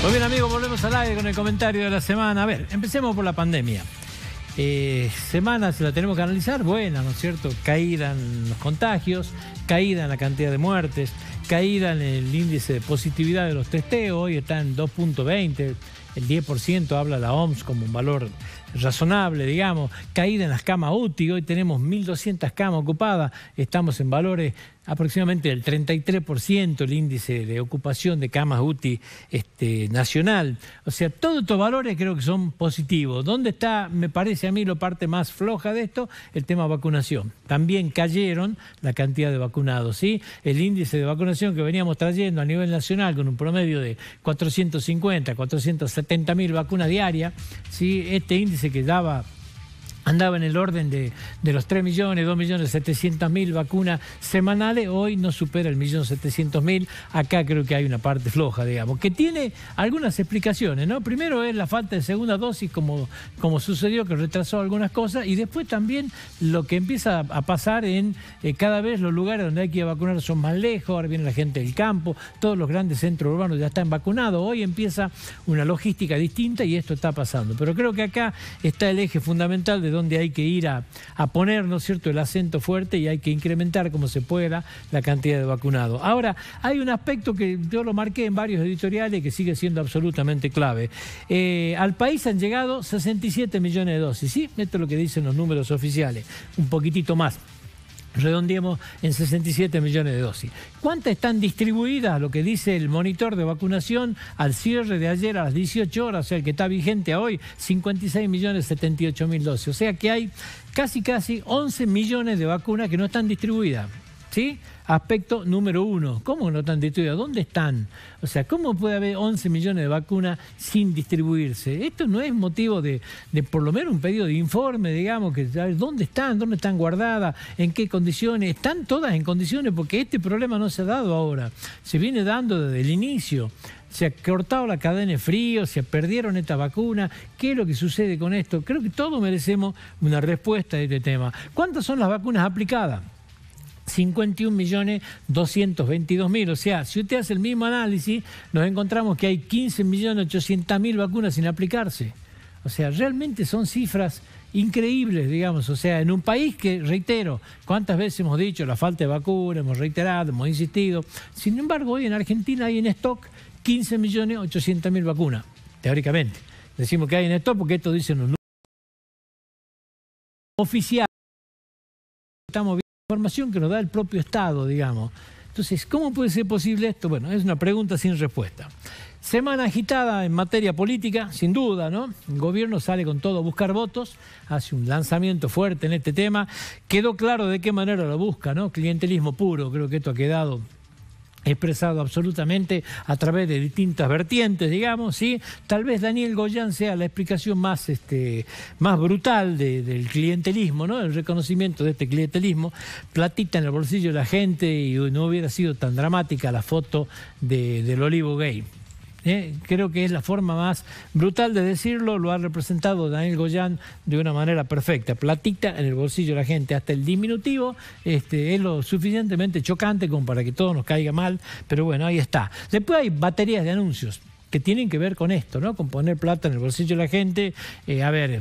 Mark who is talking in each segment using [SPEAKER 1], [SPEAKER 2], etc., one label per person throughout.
[SPEAKER 1] Muy bien amigos, volvemos al aire con el comentario de la semana. A ver, empecemos por la pandemia. Semanas eh, semana se la tenemos que analizar, buena, ¿no es cierto? Caída en los contagios, caída en la cantidad de muertes, caída en el índice de positividad de los testeos, hoy está en 2.20, el 10% habla la OMS como un valor razonable, digamos, caída en las camas útil, hoy tenemos 1.200 camas ocupadas, estamos en valores aproximadamente el 33% el índice de ocupación de camas UTI este, nacional. O sea, todos estos valores creo que son positivos. ¿Dónde está, me parece a mí, la parte más floja de esto? El tema vacunación. También cayeron la cantidad de vacunados, ¿sí? El índice de vacunación que veníamos trayendo a nivel nacional con un promedio de 450, 470 mil vacunas diarias, ¿sí? Este índice que daba andaba en el orden de, los 3 millones, 2 millones 700 mil vacunas semanales, hoy no supera el millón 700 mil, acá creo que hay una parte floja, digamos, que tiene algunas explicaciones, ¿no? Primero es la falta de segunda dosis, como, como sucedió, que retrasó algunas cosas, y después también lo que empieza a pasar en eh, cada vez los lugares donde hay que vacunar son más lejos, ahora viene la gente del campo, todos los grandes centros urbanos ya están vacunados, hoy empieza una logística distinta y esto está pasando. Pero creo que acá está el eje fundamental de donde hay que ir a, poner, cierto?, el acento fuerte y hay que incrementar como se pueda la cantidad de vacunados. Ahora, hay un aspecto que yo lo marqué en varios editoriales que sigue siendo absolutamente clave. Eh, al país han llegado 67 millones de dosis, ¿sí? Esto es lo que dicen los números oficiales, un poquitito más, redondeemos en 67 millones de dosis. ¿Cuántas están distribuidas, lo que dice el monitor de vacunación, al cierre de ayer a las 18 horas, o sea, el que está vigente a hoy, 56 millones 78 mil dosis? O sea que hay casi, casi 11 millones de vacunas que no están distribuidas. Aspecto número uno, ¿cómo no están distribuidas? ¿Dónde están? O sea, ¿cómo puede haber 11 millones de vacunas sin distribuirse? Esto no es motivo de, por lo menos un pedido de informe, digamos, que dónde están, dónde están guardadas, en qué condiciones, están todas en condiciones, porque este problema no se ha dado ahora, se viene dando desde el inicio se ha cortado la cadena de frío, se perdieron estas vacunas, ¿qué es lo que sucede con esto? Creo que todos merecemos una respuesta a este tema. ¿Cuántas son las vacunas aplicadas? 51.222.000. O sea, si usted hace el mismo análisis, nos encontramos que hay 15.800.000 vacunas sin aplicarse. O sea, realmente son cifras increíbles, digamos. O sea, en un país que, reitero, cuántas veces hemos dicho la falta de vacunas, hemos reiterado, hemos insistido. Sin embargo, hoy en Argentina hay en stock 15.800.000 vacunas, teóricamente. Decimos que hay en stock porque esto dicen los números oficiales. Estamos información que nos da el propio Estado, digamos. Entonces, ¿cómo puede ser posible esto? Bueno, es una pregunta sin respuesta. Semana agitada en materia política, sin duda, ¿no? El gobierno sale con todo a buscar votos, hace un lanzamiento fuerte en este tema. Quedó claro de qué manera lo busca, ¿no? Clientelismo puro, creo que esto ha quedado expresado absolutamente a través de distintas vertientes, digamos, ¿sí? Tal vez Daniel Goyan sea la explicación más, este, más brutal del clientelismo, ¿no? El reconocimiento de este clientelismo, platita en el bolsillo de la gente y no hubiera sido tan dramática la foto de, del Olivo Gay. Eh, creo que es la forma más brutal de decirlo, lo ha representado Daniel Goyán de una manera perfecta. Platita en el bolsillo de la gente, hasta el diminutivo este, es lo suficientemente chocante como para que todo nos caiga mal, pero bueno, ahí está. Después hay baterías de anuncios que tienen que ver con esto, ¿no? Con poner plata en el bolsillo de la gente. Eh, a ver,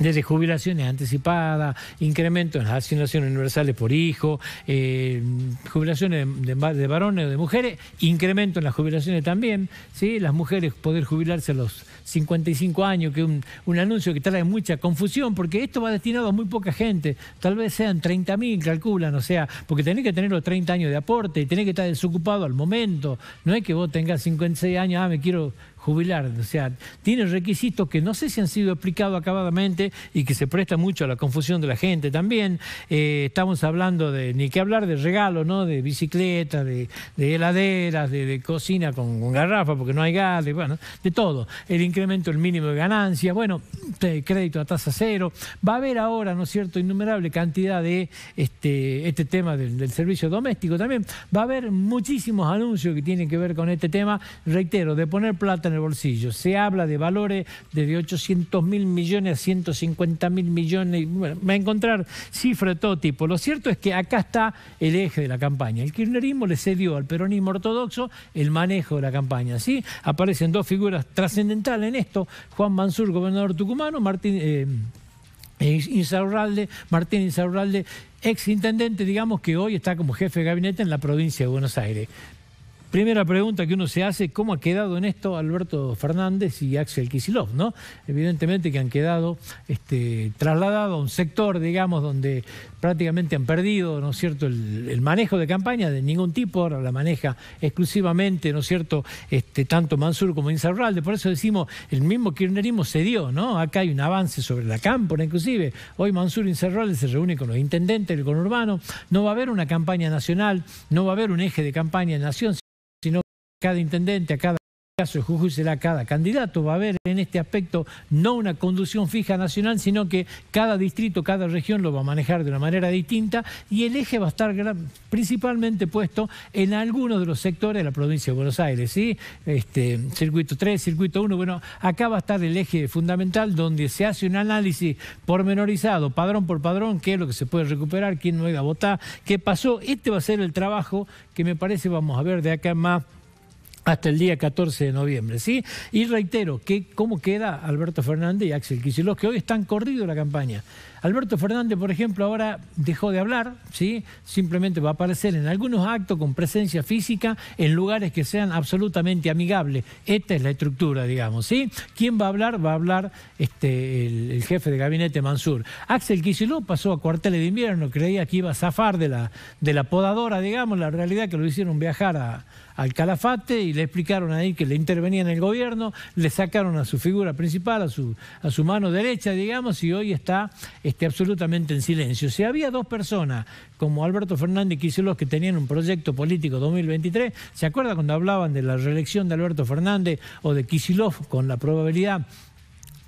[SPEAKER 1] desde jubilaciones anticipadas, incremento en las asignaciones universales por hijo, eh, jubilaciones de, varones o de mujeres, incremento en las jubilaciones también, ¿sí? las mujeres poder jubilarse a los 55 años, que es un, anuncio que trae mucha confusión, porque esto va destinado a muy poca gente, tal vez sean 30.000, calculan, o sea, porque tenés que tener los 30 años de aporte y tenés que estar desocupado al momento, no es que vos tengas 56 años, ah, me quiero jubilar. O sea, tiene requisitos que no sé si han sido explicados acabadamente y que se presta mucho a la confusión de la gente también. Eh, estamos hablando de, ni que hablar de regalo, ¿no? De bicicleta de, heladeras, de, cocina con, garrafa porque no hay gas, de, bueno, de todo. El incremento, del mínimo de ganancia, bueno, crédito a tasa cero. Va a haber ahora, ¿no es cierto?, innumerable cantidad de este, este tema del servicio doméstico también. Va a haber muchísimos anuncios que tienen que ver con este tema, reitero, de poner plata en el bolsillo. Se habla de valores de 800 mil millones a 150 mil millones. va a encontrar cifras de todo tipo. Lo cierto es que acá está el eje de la campaña. El kirchnerismo le cedió al peronismo ortodoxo el manejo de la campaña. Aparecen dos figuras trascendentales en esto. Juan Mansur, gobernador tucumano, Martín... Eh, eh, Insaurralde, Martín Insaurralde, ex intendente, digamos que hoy está como jefe de gabinete en la provincia de Buenos Aires primera pregunta que uno se hace, ¿cómo ha quedado en esto Alberto Fernández y Axel Kicillof? ¿no? Evidentemente que han quedado este, trasladados a un sector, digamos, donde prácticamente han perdido, ¿no es cierto?, el, manejo de campaña de ningún tipo, ahora la maneja exclusivamente, ¿no es cierto?, este, tanto Mansur como Insaurralde, por eso decimos, el mismo kirchnerismo se dio, ¿no? Acá hay un avance sobre la cámpora, inclusive, hoy Mansur Insaurralde se reúne con los intendentes, con conurbano. no va a haber una campaña nacional, no va a haber un eje de campaña en nación, cada intendente, a cada caso de Jujuy será cada candidato. Va a haber en este aspecto no una conducción fija nacional, sino que cada distrito, cada región lo va a manejar de una manera distinta y el eje va a estar principalmente puesto en algunos de los sectores de la provincia de Buenos Aires, ¿sí? Este, circuito 3, circuito 1, bueno, acá va a estar el eje fundamental donde se hace un análisis pormenorizado, padrón por padrón, qué es lo que se puede recuperar, quién no iba a votar, qué pasó. Este va a ser el trabajo que me parece vamos a ver de acá en más hasta el día 14 de noviembre, ¿sí? Y reitero, que, ¿cómo queda Alberto Fernández y Axel Kicillof, que hoy están corridos la campaña? Alberto Fernández, por ejemplo, ahora dejó de hablar, ¿sí? Simplemente va a aparecer en algunos actos con presencia física en lugares que sean absolutamente amigables. Esta es la estructura, digamos, ¿sí? ¿Quién va a hablar? Va a hablar este, el, jefe de gabinete Mansur. Axel Kicillof pasó a cuarteles de invierno, creía que iba a zafar de la, de la podadora, digamos, la realidad que lo hicieron viajar al calafate y le explicaron ahí que le intervenía en el gobierno, le sacaron a su figura principal, a su, a su mano derecha, digamos, y hoy está esté absolutamente en silencio. Si había dos personas, como Alberto Fernández y Kicillof, que tenían un proyecto político 2023, ¿se acuerda cuando hablaban de la reelección de Alberto Fernández o de Kicillof con la probabilidad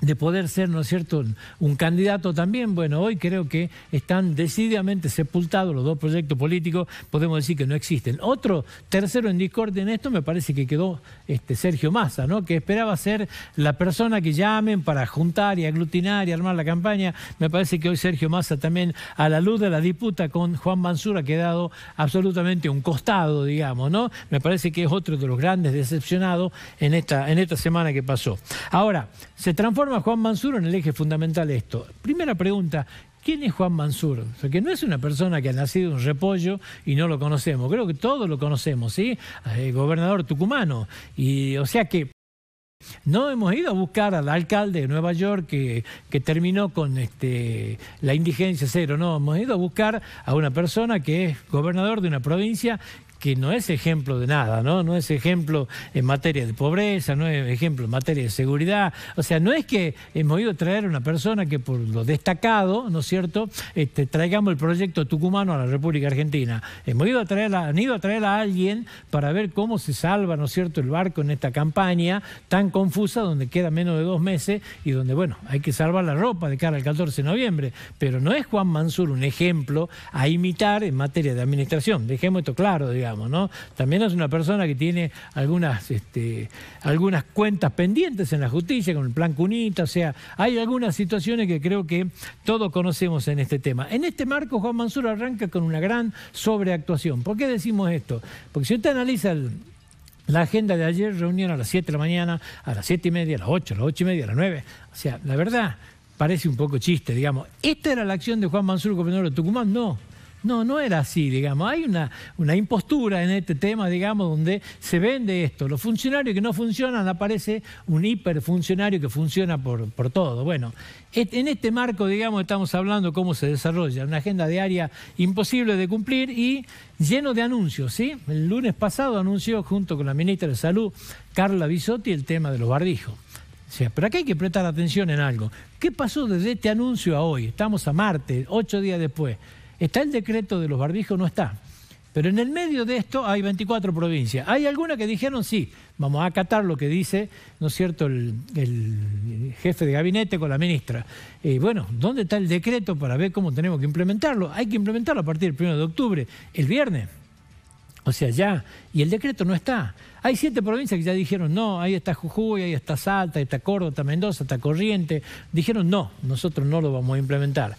[SPEAKER 1] de poder ser, ¿no es cierto?, un candidato también. Bueno, hoy creo que están decididamente sepultados los dos proyectos políticos, podemos decir que no existen. Otro tercero en discordia en esto me parece que quedó este, Sergio Massa, ¿no?, que esperaba ser la persona que llamen para juntar y aglutinar y armar la campaña. Me parece que hoy Sergio Massa también, a la luz de la disputa con Juan Mansura ha quedado absolutamente un costado, digamos, ¿no? Me parece que es otro de los grandes decepcionados en esta, en esta semana que pasó. Ahora, se transforma a Juan Mansur en el eje fundamental esto. Primera pregunta, ¿Quién es Juan Mansur? O sea, que no es una persona que ha nacido en un repollo y no lo conocemos. Creo que todos lo conocemos, ¿sí? Eh, gobernador tucumano. Y, o sea que no hemos ido a buscar al alcalde de Nueva York que, que terminó con este, la indigencia cero, no, hemos ido a buscar a una persona que es gobernador de una provincia que no es ejemplo de nada, ¿no? No es ejemplo en materia de pobreza, no es ejemplo en materia de seguridad. O sea, no es que hemos ido a traer a una persona que por lo destacado, ¿no es cierto?, este, traigamos el proyecto tucumano a la República Argentina. Hemos ido a traer a, han ido a traer a alguien para ver cómo se salva, ¿no es cierto?, el barco en esta campaña tan confusa donde queda menos de dos meses y donde, bueno, hay que salvar la ropa de cara al 14 de noviembre. Pero no es Juan Mansur un ejemplo a imitar en materia de administración. Dejemos esto claro, digamos. También es una persona que tiene algunas, este, algunas cuentas pendientes en la justicia, con el plan Cunita, o sea, hay algunas situaciones que creo que todos conocemos en este tema. En este marco, Juan Mansur arranca con una gran sobreactuación. ¿Por qué decimos esto? Porque si usted analiza la agenda de ayer, reunión a las 7 de la mañana, a las 7 y media, a las 8, a las 8 y media, a las 9. O sea, la verdad, parece un poco chiste, digamos. ¿Esta era la acción de Juan Mansur, gobernador de Tucumán? No. No, no era así, digamos. Hay una, impostura en este tema, digamos, donde se vende esto. Los funcionarios que no funcionan, aparece un hiperfuncionario que funciona por, todo. Bueno, en este marco, digamos, estamos hablando cómo se desarrolla una agenda diaria imposible de cumplir y lleno de anuncios, ¿sí? El lunes pasado anunció junto con la ministra de Salud, Carla Bisotti, el tema de los barbijos. sea, pero aquí hay que prestar atención en algo. ¿Qué pasó desde este anuncio a hoy? Estamos a martes, ocho días después. Está el decreto de los barbijos, no está. Pero en el medio de esto hay 24 provincias. Hay algunas que dijeron, sí, vamos a acatar lo que dice, ¿no es cierto?, el, jefe de gabinete con la ministra. Y bueno, ¿dónde está el decreto para ver cómo tenemos que implementarlo? Hay que implementarlo a partir del 1 de octubre, el viernes. O sea, ya. Y el decreto no está. Hay siete provincias que ya dijeron no, ahí está Jujuy, ahí está Salta, ahí está Córdoba, está Mendoza, está Corriente. Dijeron no, nosotros no lo vamos a implementar.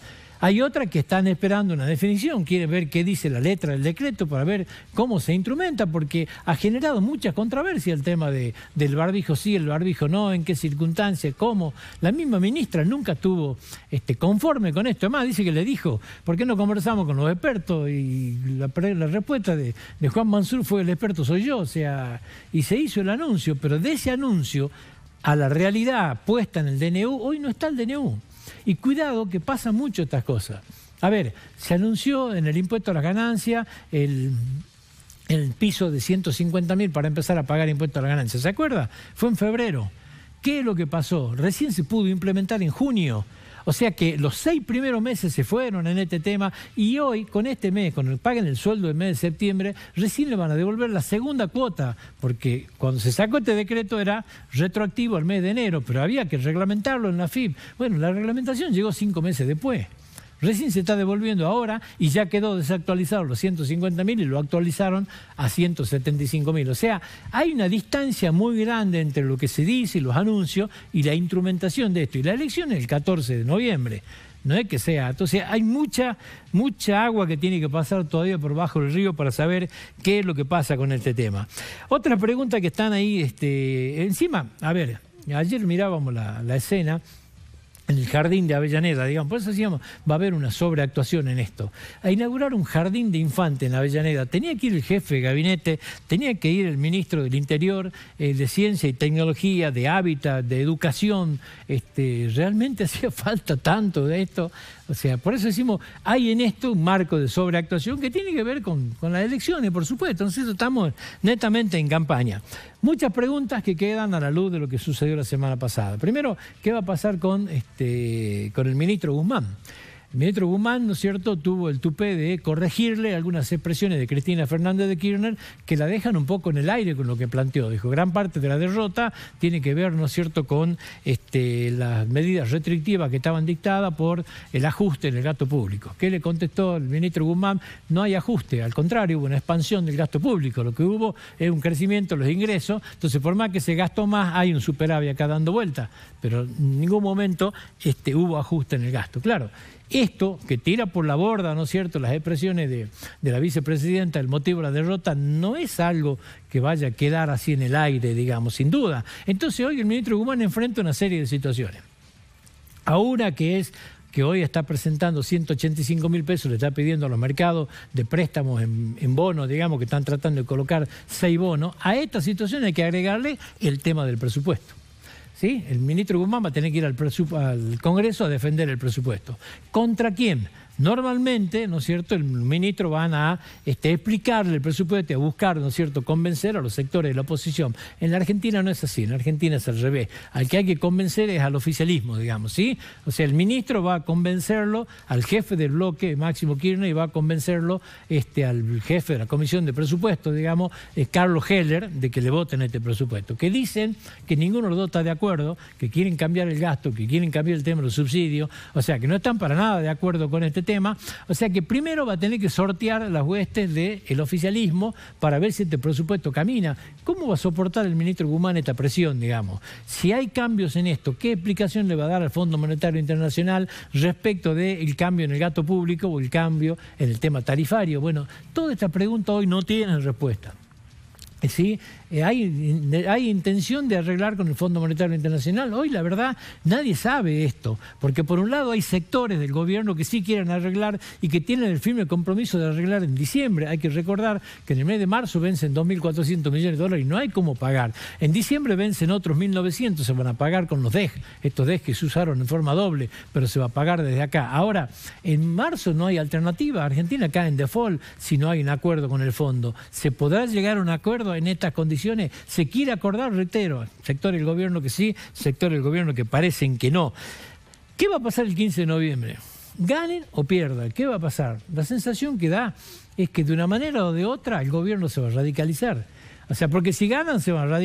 [SPEAKER 1] Hay otras que están esperando una definición, quieren ver qué dice la letra del decreto para ver cómo se instrumenta, porque ha generado mucha controversia el tema de, del barbijo sí, el barbijo no, en qué circunstancias, cómo. La misma ministra nunca estuvo este, conforme con esto. Además, dice que le dijo, ¿por qué no conversamos con los expertos? Y la, respuesta de, de Juan Mansur fue, el experto soy yo, o sea, y se hizo el anuncio, pero de ese anuncio a la realidad puesta en el DNU, hoy no está el DNU. Y cuidado que pasa mucho estas cosas. A ver, se anunció en el impuesto a las ganancias el el piso de 150 mil para empezar a pagar impuesto a las ganancias. ¿Se acuerda? Fue en febrero. ¿Qué es lo que pasó? Recién se pudo implementar en junio. O sea que los seis primeros meses se fueron en este tema y hoy, con este mes, con el paguen el sueldo del mes de septiembre, recién le van a devolver la segunda cuota, porque cuando se sacó este decreto era retroactivo al mes de enero, pero había que reglamentarlo en la FIP. Bueno, la reglamentación llegó cinco meses después. Recién se está devolviendo ahora y ya quedó desactualizado los 150 mil y lo actualizaron a 175 mil. O sea, hay una distancia muy grande entre lo que se dice y los anuncios y la instrumentación de esto. Y la elección es el 14 de noviembre. No es que sea. Entonces hay mucha, mucha agua que tiene que pasar todavía por bajo el río para saber qué es lo que pasa con este tema. Otra pregunta que están ahí, este, encima, a ver, ayer mirábamos la, la escena en el jardín de Avellaneda, digamos, por eso decíamos, va a haber una sobreactuación en esto. A inaugurar un jardín de infante en Avellaneda, tenía que ir el jefe de gabinete, tenía que ir el ministro del Interior, de Ciencia y Tecnología, de Hábitat, de Educación, este, realmente hacía falta tanto de esto. O sea, por eso decimos, hay en esto un marco de sobreactuación que tiene que ver con, las elecciones, por supuesto. Entonces estamos netamente en campaña. Muchas preguntas que quedan a la luz de lo que sucedió la semana pasada. Primero, ¿qué va a pasar con, este, con el ministro Guzmán? El ministro Guzmán, ¿no es cierto?, tuvo el tupé de corregirle algunas expresiones de Cristina Fernández de Kirchner que la dejan un poco en el aire con lo que planteó. Dijo, gran parte de la derrota tiene que ver, ¿no es cierto?, con este, las medidas restrictivas que estaban dictadas por el ajuste en el gasto público. ¿Qué le contestó el ministro Guzmán? No hay ajuste, al contrario, hubo una expansión del gasto público. Lo que hubo es un crecimiento de los ingresos, entonces por más que se gastó más, hay un superávit acá dando vuelta, pero en ningún momento este, hubo ajuste en el gasto. Claro, esto, que tira por la borda, ¿no es cierto?, las expresiones de, la vicepresidenta, el motivo de la derrota, no es algo que vaya a quedar así en el aire, digamos, sin duda. Entonces hoy el ministro Guzmán enfrenta una serie de situaciones. A una que es que hoy está presentando 185 mil pesos, le está pidiendo a los mercados de préstamos en, bonos, digamos, que están tratando de colocar seis bonos. A esta situación hay que agregarle el tema del presupuesto. ¿sí? El ministro Guzmán va a tener que ir al, al Congreso a defender el presupuesto. ¿Contra quién? Normalmente, ¿no es cierto?, el ministro van a este, explicarle el presupuesto y a buscar, ¿no es cierto?, convencer a los sectores de la oposición. En la Argentina no es así, en la Argentina es al revés. Al que hay que convencer es al oficialismo, digamos, ¿sí? O sea, el ministro va a convencerlo al jefe del bloque, Máximo Kirchner, y va a convencerlo este, al jefe de la Comisión de Presupuesto, digamos, eh, Carlos Heller, de que le voten este presupuesto. Que dicen que ninguno de los dos está de acuerdo, que quieren cambiar el gasto, que quieren cambiar el tema de los subsidios, o sea, que no están para nada de acuerdo con este tema. O sea que primero va a tener que sortear las huestes del oficialismo para ver si este presupuesto camina. ¿Cómo va a soportar el ministro Guzmán esta presión, digamos? Si hay cambios en esto, ¿qué explicación le va a dar al Fondo Monetario Internacional respecto del cambio en el gato público o el cambio en el tema tarifario? Bueno, toda esta pregunta hoy no tiene respuesta. ¿Sí? Eh, hay, intención de arreglar con el Fondo Monetario Internacional. Hoy, la verdad, nadie sabe esto, porque por un lado hay sectores del gobierno que sí quieren arreglar y que tienen el firme compromiso de arreglar en diciembre. Hay que recordar que en el mes de marzo vencen 2.400 millones de dólares y no hay cómo pagar. En diciembre vencen otros 1.900, se van a pagar con los DEG, estos DEG que se usaron en forma doble, pero se va a pagar desde acá. Ahora, en marzo no hay alternativa. Argentina cae en default si no hay un acuerdo con el fondo. ¿Se podrá llegar a un acuerdo en estas condiciones? se quiere acordar, reitero, sector el gobierno que sí, sector el gobierno que parecen que no. ¿Qué va a pasar el 15 de noviembre? Ganen o pierdan, ¿qué va a pasar? La sensación que da es que de una manera o de otra el gobierno se va a radicalizar. O sea, porque si ganan se van a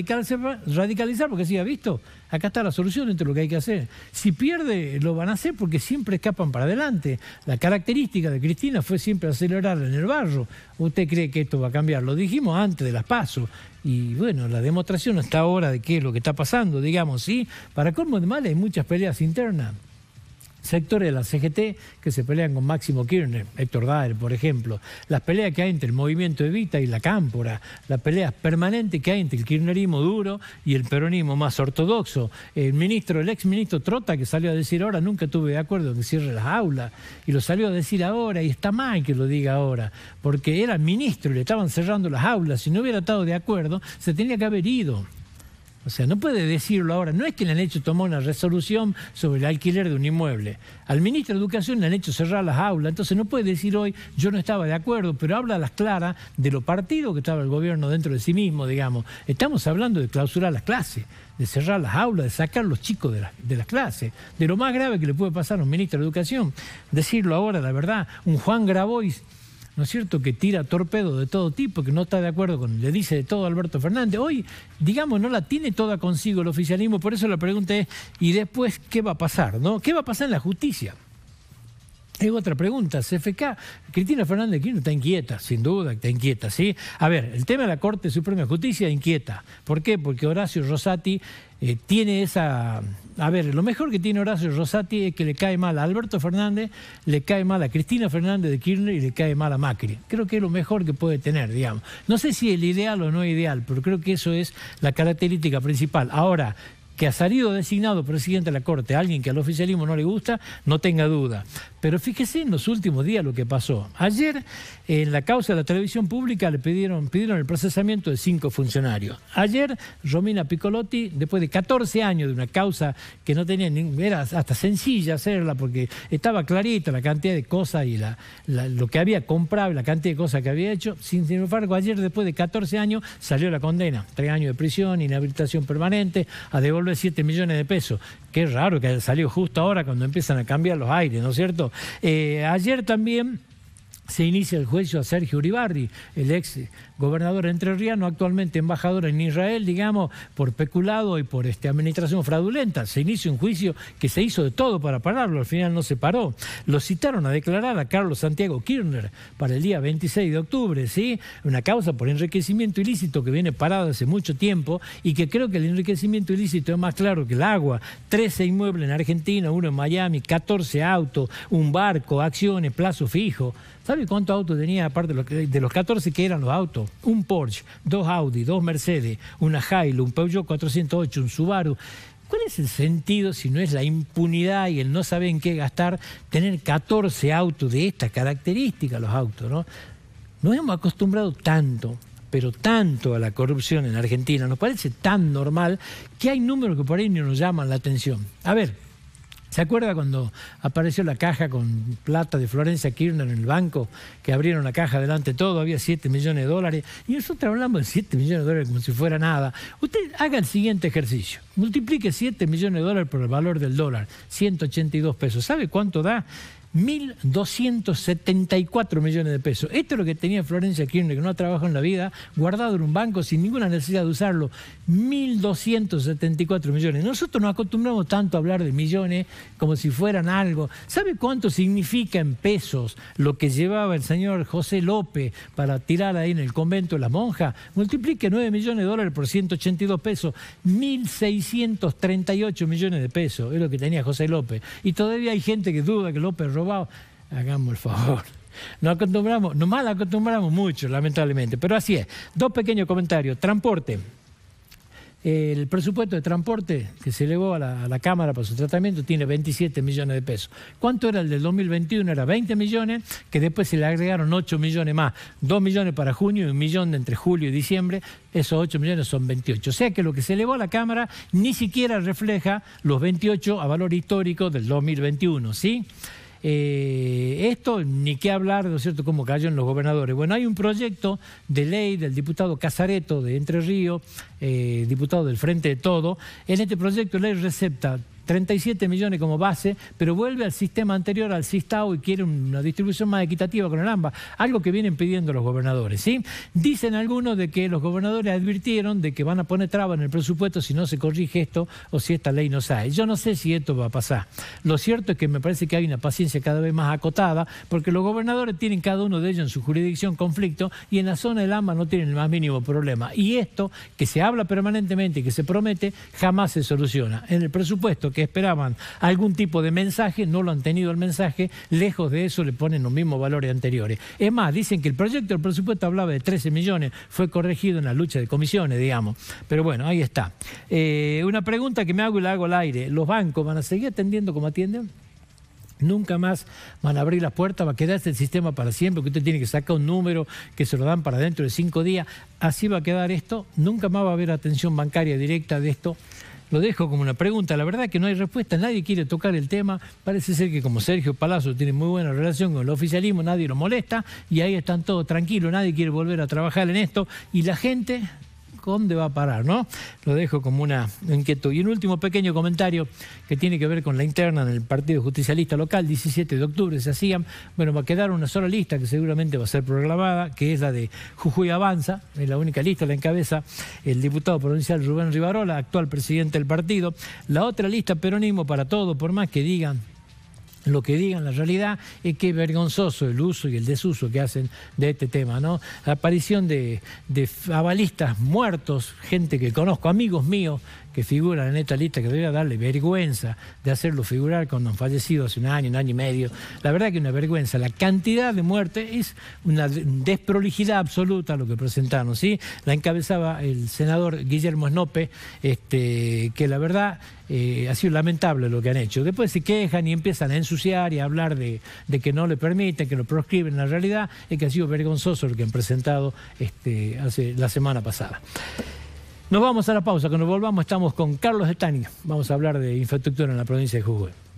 [SPEAKER 1] radicalizar, porque si ha visto, acá está la solución entre lo que hay que hacer. Si pierde, lo van a hacer porque siempre escapan para adelante. La característica de Cristina fue siempre acelerar en el barro. ¿Usted cree que esto va a cambiar? Lo dijimos antes de las pasos y bueno, la demostración está ahora de qué es lo que está pasando, digamos, ¿sí? Para colmo de mal hay muchas peleas internas sectores de la CGT que se pelean con Máximo Kirchner, Héctor Daer, por ejemplo, las peleas que hay entre el movimiento Evita y la Cámpora, las peleas permanentes que hay entre el kirchnerismo duro y el peronismo más ortodoxo, el ministro, el ex ministro Trota que salió a decir ahora, nunca tuve de acuerdo en que cierre las aulas, y lo salió a decir ahora, y está mal que lo diga ahora, porque era ministro y le estaban cerrando las aulas, si no hubiera estado de acuerdo, se tenía que haber ido. O sea, no puede decirlo ahora. No es que le han hecho tomar una resolución sobre el alquiler de un inmueble. Al ministro de Educación le han hecho cerrar las aulas. Entonces no puede decir hoy, yo no estaba de acuerdo, pero habla a las claras de lo partido que estaba el gobierno dentro de sí mismo, digamos. Estamos hablando de clausurar las clases, de cerrar las aulas, de sacar los chicos de, la, de las clases. De lo más grave que le puede pasar a un ministro de Educación. Decirlo ahora, la verdad, un Juan Grabois ¿no es cierto?, que tira torpedo de todo tipo, que no está de acuerdo con, le dice de todo Alberto Fernández. Hoy, digamos, no la tiene toda consigo el oficialismo, por eso la pregunta es, ¿y después qué va a pasar? ¿No? ¿Qué va a pasar en la justicia? Es otra pregunta, CFK. Cristina Fernández no está inquieta, sin duda, está inquieta, ¿sí? A ver, el tema de la Corte Suprema de Justicia inquieta. ¿Por qué? Porque Horacio Rosati eh, tiene esa a ver, lo mejor que tiene Horacio Rosati es que le cae mal a Alberto Fernández, le cae mal a Cristina Fernández de Kirchner y le cae mal a Macri. Creo que es lo mejor que puede tener, digamos. No sé si el ideal o no ideal, pero creo que eso es la característica principal. Ahora, que ha salido designado presidente de la Corte alguien que al oficialismo no le gusta, no tenga duda. Pero fíjese en los últimos días lo que pasó. Ayer, en la causa de la televisión pública, le pidieron, pidieron el procesamiento de cinco funcionarios. Ayer, Romina Piccolotti, después de 14 años de una causa que no tenía era hasta sencilla hacerla porque estaba clarita la cantidad de cosas y la, lo que había comprado, la cantidad de cosas que había hecho, sin embargo, ayer, después de 14 años, salió la condena. Tres años de prisión, inhabilitación permanente, a devolver 7 millones de pesos. Qué raro que haya salido justo ahora cuando empiezan a cambiar los aires, ¿no es cierto? Eh, ayer también se inicia el juicio a Sergio Uribarri, el ex gobernador entrerriano, actualmente embajador en Israel, digamos, por peculado y por esta administración fraudulenta. Se inicia un juicio que se hizo de todo para pararlo, al final no se paró. Lo citaron a declarar a Carlos Santiago Kirchner para el día 26 de octubre, ¿sí? Una causa por enriquecimiento ilícito que viene parado hace mucho tiempo y que creo que el enriquecimiento ilícito es más claro que el agua. 13 inmuebles en Argentina, uno en Miami, 14 autos, un barco, acciones, plazo fijo. ¿Sabe cuántos autos tenía aparte de los 14 que eran los autos? Un Porsche, dos Audi, dos Mercedes, una Hilux, un Peugeot 408, un Subaru. ¿Cuál es el sentido, si no es la impunidad y el no saber en qué gastar, tener 14 autos de esta característica los autos, ¿no? Nos hemos acostumbrado tanto, pero tanto a la corrupción en Argentina, nos parece tan normal que hay números que por ahí no nos llaman la atención. A ver, ¿Se acuerda cuando apareció la caja con plata de Florencia Kirchner en el banco? Que abrieron la caja delante de todo, había 7 millones de dólares. Y nosotros hablamos de 7 millones de dólares como si fuera nada. Usted haga el siguiente ejercicio. Multiplique 7 millones de dólares por el valor del dólar, 182 pesos. ¿Sabe cuánto da 1.274 millones de pesos. Esto es lo que tenía Florencia Kirchner, que no ha trabajado en la vida, guardado en un banco sin ninguna necesidad de usarlo. 1.274 millones. Nosotros nos acostumbramos tanto a hablar de millones como si fueran algo. ¿Sabe cuánto significa en pesos lo que llevaba el señor José López para tirar ahí en el convento de la monja... Multiplique 9 millones de dólares por 182 pesos. 1.638 millones de pesos es lo que tenía José López. Y todavía hay gente que duda que López Hagamos el favor. Nos acostumbramos, no mal acostumbramos mucho, lamentablemente, pero así es. Dos pequeños comentarios. Transporte. El presupuesto de transporte que se elevó a la, Cámara para su tratamiento tiene 27 millones de pesos. ¿Cuánto era el del 2021? Era 20 millones, que después se le agregaron 8 millones más. 2 millones para junio y un millón entre julio y diciembre. Esos 8 millones son 28. O sea que lo que se elevó a la Cámara ni siquiera refleja los 28 a valor histórico del 2021, ¿sí? Eh, esto, ni qué hablar, ¿no es cierto?, Como los gobernadores. Bueno, hay un proyecto de ley del diputado Casareto de Entre Ríos, eh, diputado del Frente de Todo. En este proyecto de ley recepta 37 millones como base, pero vuelve al sistema anterior, al Sistao, y quiere una distribución más equitativa con el AMBA, algo que vienen pidiendo los gobernadores. ¿sí? Dicen algunos de que los gobernadores advirtieron de que van a poner traba en el presupuesto si no se corrige esto o si esta ley no sale. Yo no sé si esto va a pasar. Lo cierto es que me parece que hay una paciencia cada vez más acotada, porque los gobernadores tienen cada uno de ellos en su jurisdicción conflicto y en la zona del AMBA no tienen el más mínimo problema. Y esto, que se habla permanentemente y que se promete, jamás se soluciona. En el presupuesto que que esperaban algún tipo de mensaje, no lo han tenido el mensaje, lejos de eso le ponen los mismos valores anteriores. Es más, dicen que el proyecto del presupuesto hablaba de 13 millones, fue corregido en la lucha de comisiones, digamos. Pero bueno, ahí está. Eh, una pregunta que me hago y la hago al aire. ¿Los bancos van a seguir atendiendo como atienden? Nunca más van a abrir las puertas, va a quedarse el sistema para siempre, que usted tiene que sacar un número que se lo dan para dentro de cinco días. Así va a quedar esto. Nunca más va a haber atención bancaria directa de esto lo dejo como una pregunta. La verdad que no hay respuesta, nadie quiere tocar el tema. Parece ser que como Sergio Palazzo tiene muy buena relación con el oficialismo, nadie lo molesta y ahí están todos tranquilos, nadie quiere volver a trabajar en esto. Y la gente dónde va a parar, ¿no? Lo dejo como una inquietud. Y un último pequeño comentario que tiene que ver con la interna del Partido Justicialista Local, 17 de octubre se hacían. Bueno, va a quedar una sola lista que seguramente va a ser programada, que es la de Jujuy Avanza, es la única lista, la encabeza el diputado provincial Rubén Rivarola, actual presidente del partido. La otra lista, Peronismo para todo, por más que digan lo que digan, la realidad es que vergonzoso el uso y el desuso que hacen de este tema, ¿no? La aparición de, de abalistas muertos, gente que conozco, amigos míos que figuran en esta lista, que debería darle vergüenza de hacerlo figurar cuando han fallecido hace un año, un año y medio. La verdad que una vergüenza. La cantidad de muertes es una desprolijidad absoluta lo que presentaron. ¿sí? La encabezaba el senador Guillermo Snope, este, que la verdad eh, ha sido lamentable lo que han hecho. Después se quejan y empiezan a ensuciar y a hablar de, que no le permiten, que lo proscriben. La realidad es que ha sido vergonzoso lo que han presentado este, hace, la semana pasada. Nos vamos a la pausa. Cuando volvamos estamos con Carlos Estani, Vamos a hablar de infraestructura en la provincia de Jujuy.